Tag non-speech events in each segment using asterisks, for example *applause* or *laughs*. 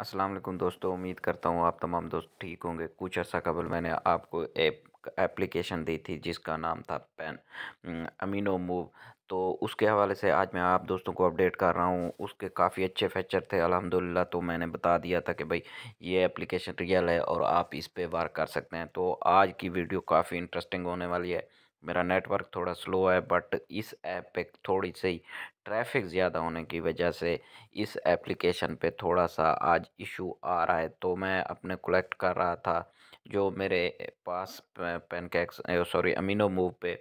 अस्सलाम वालेकुम दोस्तों उम्मीद करता हूँ आप तमाम दोस्त ठीक होंगे कुछ अर्सा कबल मैंने आपको ऐप एप्लीकेशन दी थी जिसका नाम था पेन अमीनो मूव तो उसके हवाले से आज मैं आप दोस्तों को अपडेट कर रहा हूँ उसके काफ़ी अच्छे फीचर थे अल्हम्दुलिल्लाह तो मैंने बता दिया था कि भाई ये एप्लीकेशन रियल है और आप इस पर वार कर सकते हैं तो आज की वीडियो काफ़ी इंटरेस्टिंग होने वाली है मेरा नेटवर्क थोड़ा स्लो है बट इस ऐप पे थोड़ी सी ट्रैफिक ज़्यादा होने की वजह से इस एप्लीकेशन पे थोड़ा सा आज इशू आ रहा है तो मैं अपने कलेक्ट कर रहा था जो मेरे पास पेनकेक्स सॉरी अमीनो मूव पे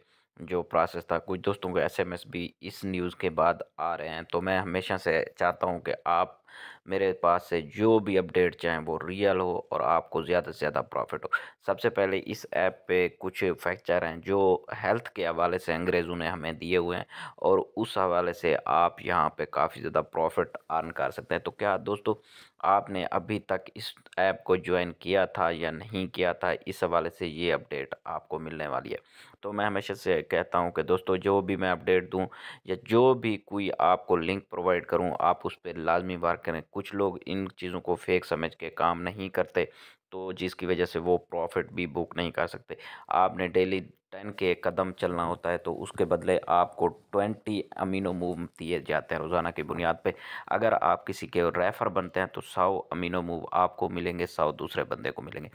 जो प्रोसेस था कुछ दोस्तों को एसएमएस भी इस न्यूज़ के बाद आ रहे हैं तो मैं हमेशा से चाहता हूँ कि आप मेरे पास से जो भी अपडेट चाहें वो रियल हो और आपको ज़्यादा से ज़्यादा प्रॉफिट हो सबसे पहले इस ऐप पे कुछ फैक्चर हैं जो हेल्थ के हवाले से अंग्रेज़ों ने हमें दिए हुए हैं और उस हवाले से आप यहाँ पे काफ़ी ज़्यादा प्रॉफिट अर्न कर सकते हैं तो क्या दोस्तों आपने अभी तक इस ऐप को ज्वाइन किया था या नहीं किया था इस हवाले से ये अपडेट आपको मिलने वाली है तो मैं हमेशा से कहता हूँ कि दोस्तों जो भी मैं अपडेट दूँ या जो भी कोई आपको लिंक प्रोवाइड करूँ आप उस पर लाजमी वर्क करें कुछ लोग इन चीज़ों को फेक समझ के काम नहीं करते तो जिसकी वजह से वो प्रॉफिट भी बुक नहीं कर सकते आपने डेली टेन के कदम चलना होता है तो उसके बदले आपको ट्वेंटी अमीनो मूव दिए जाते हैं रोज़ाना की बुनियाद पे अगर आप किसी के रेफ़र बनते हैं तो सौ अमीनो मूव आपको मिलेंगे सौ दूसरे बंदे को मिलेंगे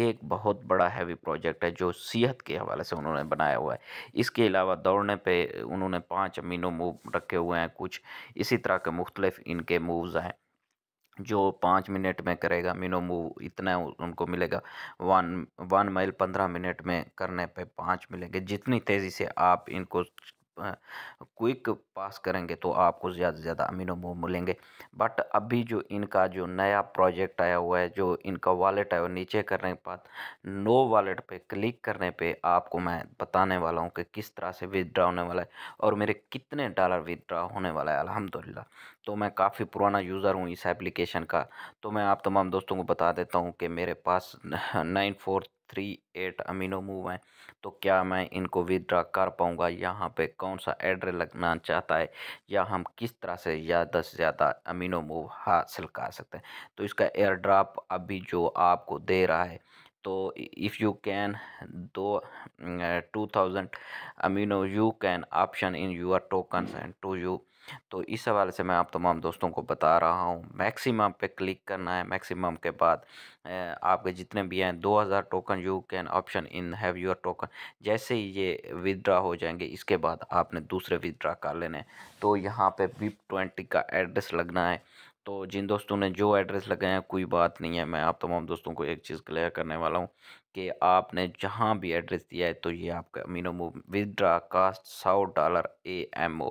ये एक बहुत बड़ा हैवी प्रोजेक्ट है जो सेहत के हवाले से उन्होंने बनाया हुआ है इसके अलावा दौड़ने पर उन्होंने पाँच अमीनो मूव रखे हुए हैं कुछ इसी तरह के मुख्तलिफ इनके मूवज़ हैं जो पाँच मिनट में करेगा मिनो मूव इतना उनको मिलेगा वन वन माइल पंद्रह मिनट में करने पे पाँच मिलेंगे जितनी तेज़ी से आप इनको क्विक पास करेंगे तो आपको ज़्यादा से ज़्यादा अमीनो मोम मिलेंगे बट अभी जो इनका जो नया प्रोजेक्ट आया हुआ है जो इनका वॉलेट है वो नीचे करने के बाद नो वॉलेट पे क्लिक करने पे आपको मैं बताने वाला हूँ कि किस तरह से विदड्रा होने वाला है और मेरे कितने डॉलर विदड्रा होने वाला है अलहमदिल्ला तो मैं काफ़ी पुराना यूज़र हूँ इस एप्लीकेशन का तो मैं आप तमाम दोस्तों को बता देता हूँ कि मेरे पास nine *laughs* four three eight amino move हैं तो क्या मैं इनको विदड्रा कर पाऊँगा यहाँ पे कौन सा एड्रेस लगना चाहता है या हम किस तरह से ज़्यादा से ज़्यादा अमीनो मूव हासिल कर सकते हैं तो इसका एयर ड्राप अभी जो आपको दे रहा है तो if you can do two thousand amino you can option in your token and to you तो इस हवाले से मैं आप तमाम दोस्तों को बता रहा हूँ मैक्सिमम पे क्लिक करना है मैक्सिमम के बाद आपके जितने भी हैं 2000 token you can option in have your token जैसे ही ये विदड्रा हो जाएंगे इसके बाद आपने दूसरे विदड्रा कर लेने तो यहाँ पे विप ट्वेंटी का एड्रेस लगना है तो जिन दोस्तों ने जो एड्रेस लगाया कोई बात नहीं है मैं आप तमाम दोस्तों को एक चीज़ क्लियर करने वाला हूँ कि आपने जहाँ भी एड्रेस दिया है तो ये आपका अमीनो मूव विदड्रा कास्ट सौ डॉलर ए एम ओ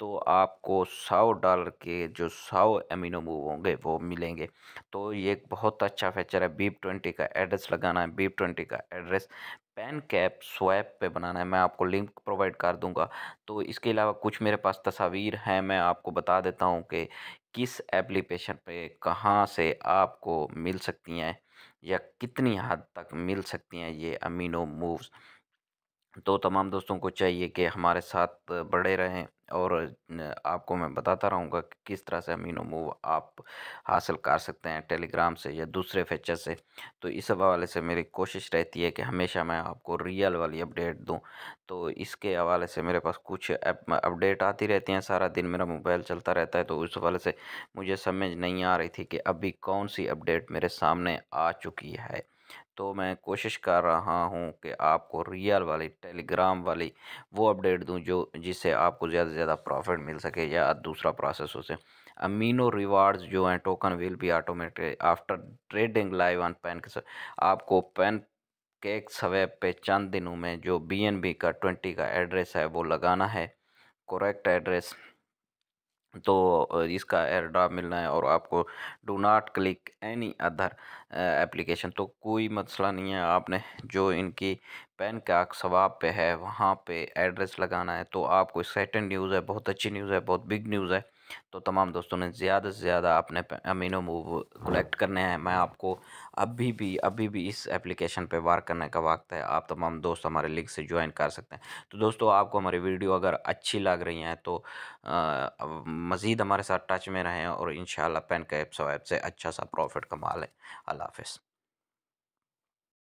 तो आपको सौ डॉलर के जो सौ अमीनो मूव होंगे वो मिलेंगे तो ये एक बहुत अच्छा फीचर है बीप ट्वेंटी का एड्रेस लगाना है बीप ट्वेंटी का एड्रेस पेन कैप स्वैप पे बनाना है मैं आपको लिंक प्रोवाइड कर दूंगा तो इसके अलावा कुछ मेरे पास तस्वीर हैं मैं आपको बता देता हूँ कि किस एप्लीकेशन पे कहाँ से आपको मिल सकती हैं या कितनी हद तक मिल सकती हैं ये अमीनो मूव्स तो तमाम दोस्तों को चाहिए कि हमारे साथ बड़े रहें और आपको मैं बताता रहूँगा कि किस तरह से अमीनो मूव आप हासिल कर सकते हैं टेलीग्राम से या दूसरे फीचर से तो इस हवाले से मेरी कोशिश रहती है कि हमेशा मैं आपको रियल वाली अपडेट दूँ तो इसके हवाले से मेरे पास कुछ अपडेट आती रहती हैं सारा दिन मेरा मोबाइल चलता रहता है तो उस हवाले से मुझे समझ नहीं आ रही थी कि अभी कौन सी अपडेट मेरे सामने आ चुकी है तो मैं कोशिश कर रहा हूँ कि आपको रियल वाली टेलीग्राम वाली वो अपडेट दूँ जो जिससे आपको ज़्यादा से ज़्यादा प्रॉफिट मिल सके या दूसरा प्रोसेस उसे अमीनो रिवार्ड्स जो हैं टोकन विल भी automatic after trading live on पेन के आपको पेन केक स्वेप पे चंद दिनों में जो बी का ट्वेंटी का एड्रेस है वो लगाना है करेक्ट एड्रेस तो इसका एयर ड्राप मिलना है और आपको do not click any other application तो कोई मसला नहीं है आपने जो इनकी पेन का सवाब पे है वहाँ पे एड्रेस लगाना है तो आपको सेटन न्यूज़ है बहुत अच्छी न्यूज़ है बहुत बिग न्यूज़ है तो तमाम दोस्तों ने ज़्यादा से ज़्यादा अपने अमीनो मूव कलेक्ट करने हैं मैं आपको अभी भी अभी भी इस एप्लीकेशन पे वार करने का वक्त है आप तमाम दोस्त हमारे लिंक से ज्वाइन कर सकते हैं तो दोस्तों आपको हमारी वीडियो अगर अच्छी लग रही हैं तो मज़ीद हमारे साथ टच में रहें और इन पेन कैप्स वैप से अच्छा सा प्रॉफिट कमा लें अल्लाह हाफ़